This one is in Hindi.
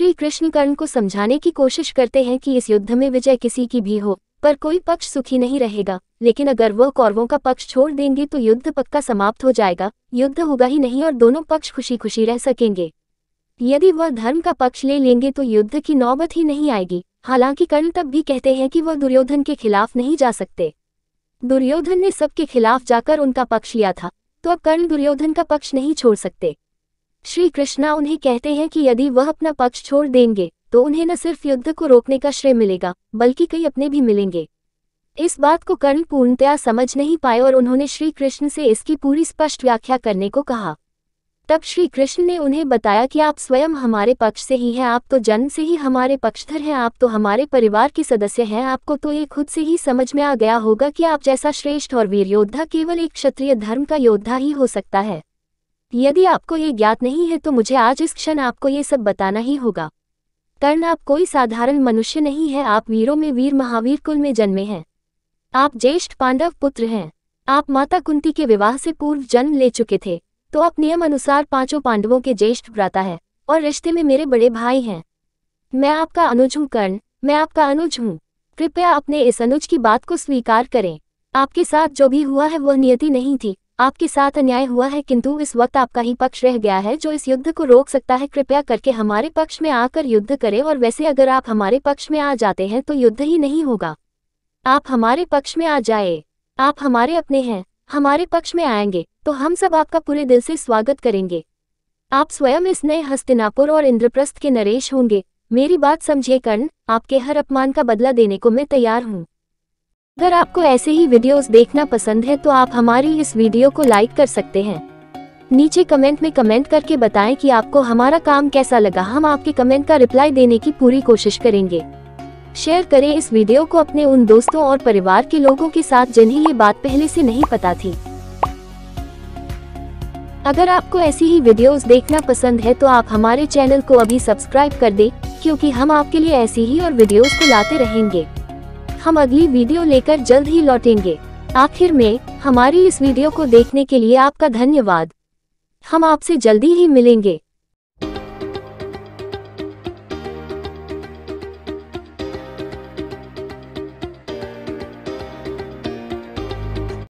श्री कृष्ण कर्ण को समझाने की कोशिश करते हैं कि इस युद्ध में विजय किसी की भी हो पर कोई पक्ष सुखी नहीं रहेगा लेकिन अगर वह कौरवों का पक्ष छोड़ देंगे तो युद्ध पक्का समाप्त हो जाएगा युद्ध होगा ही नहीं और दोनों पक्ष खुशी खुशी रह सकेंगे यदि वह धर्म का पक्ष ले लेंगे तो युद्ध की नौबत ही नहीं आएगी हालांकि कर्ण तब भी कहते हैं कि वह दुर्योधन के खिलाफ नहीं जा सकते दुर्योधन ने सबके खिलाफ जाकर उनका पक्ष लिया था तो अब कर्ण दुर्योधन का पक्ष नहीं छोड़ सकते श्री कृष्णा उन्हें कहते हैं कि यदि वह अपना पक्ष छोड़ देंगे तो उन्हें न सिर्फ युद्ध को रोकने का श्रेय मिलेगा बल्कि कई अपने भी मिलेंगे इस बात को कर्ण पूर्णतया समझ नहीं पाए और उन्होंने श्री कृष्ण से इसकी पूरी स्पष्ट व्याख्या करने को कहा तब श्री कृष्ण ने उन्हें बताया कि आप स्वयं हमारे पक्ष से ही हैं आप तो जन्म से ही हमारे पक्षधर हैं आप तो हमारे परिवार के सदस्य हैं आपको तो ये खुद से ही समझ में आ गया होगा कि आप जैसा श्रेष्ठ और वीर योद्धा केवल एक क्षत्रिय धर्म का योद्धा ही हो सकता है यदि आपको ये ज्ञात नहीं है तो मुझे आज इस क्षण आपको ये सब बताना ही होगा कर्ण आप कोई साधारण मनुष्य नहीं है आप वीरों में वीर महावीर कुल में जन्मे हैं आप ज्येष्ठ पांडव पुत्र हैं आप माता कुंती के विवाह से पूर्व जन्म ले चुके थे तो आप नियम अनुसार पांचों पांडवों के ज्येष्ठ प्राता है और रिश्ते में मेरे बड़े भाई हैं मैं आपका अनुज हूँ कर्ण मैं आपका अनुज हूँ कृपया अपने इस अनुज की बात को स्वीकार करें आपके साथ जो भी हुआ है वह नियति नहीं थी आपके साथ अन्याय हुआ है किंतु इस वक्त आपका ही पक्ष रह गया है जो इस युद्ध को रोक सकता है कृपया करके हमारे पक्ष में आकर युद्ध करें और वैसे अगर आप हमारे पक्ष में आ जाते हैं तो युद्ध ही नहीं होगा आप हमारे पक्ष में आ जाए आप हमारे अपने हैं हमारे पक्ष में आएंगे तो हम सब आपका पूरे दिल से स्वागत करेंगे आप स्वयं इस नए हस्तिनापुर और इंद्रप्रस्थ के नरेश होंगे मेरी बात समझिए कर्ण आपके हर अपमान का बदला देने को मैं तैयार हूँ अगर आपको ऐसे ही वीडियोस देखना पसंद है तो आप हमारी इस वीडियो को लाइक कर सकते हैं नीचे कमेंट में कमेंट करके बताएं कि आपको हमारा काम कैसा लगा हम आपके कमेंट का रिप्लाई देने की पूरी कोशिश करेंगे शेयर करें इस वीडियो को अपने उन दोस्तों और परिवार के लोगों के साथ जिन्हें ये बात पहले से नहीं पता थी अगर आपको ऐसी ही वीडियोस देखना पसंद है तो आप हमारे चैनल को अभी सब्सक्राइब कर दें क्योंकि हम आपके लिए ऐसी ही और वीडियोस को लाते रहेंगे हम अगली वीडियो लेकर जल्द ही लौटेंगे आखिर में हमारी इस वीडियो को देखने के लिए आपका धन्यवाद हम आपसे जल्दी ही मिलेंगे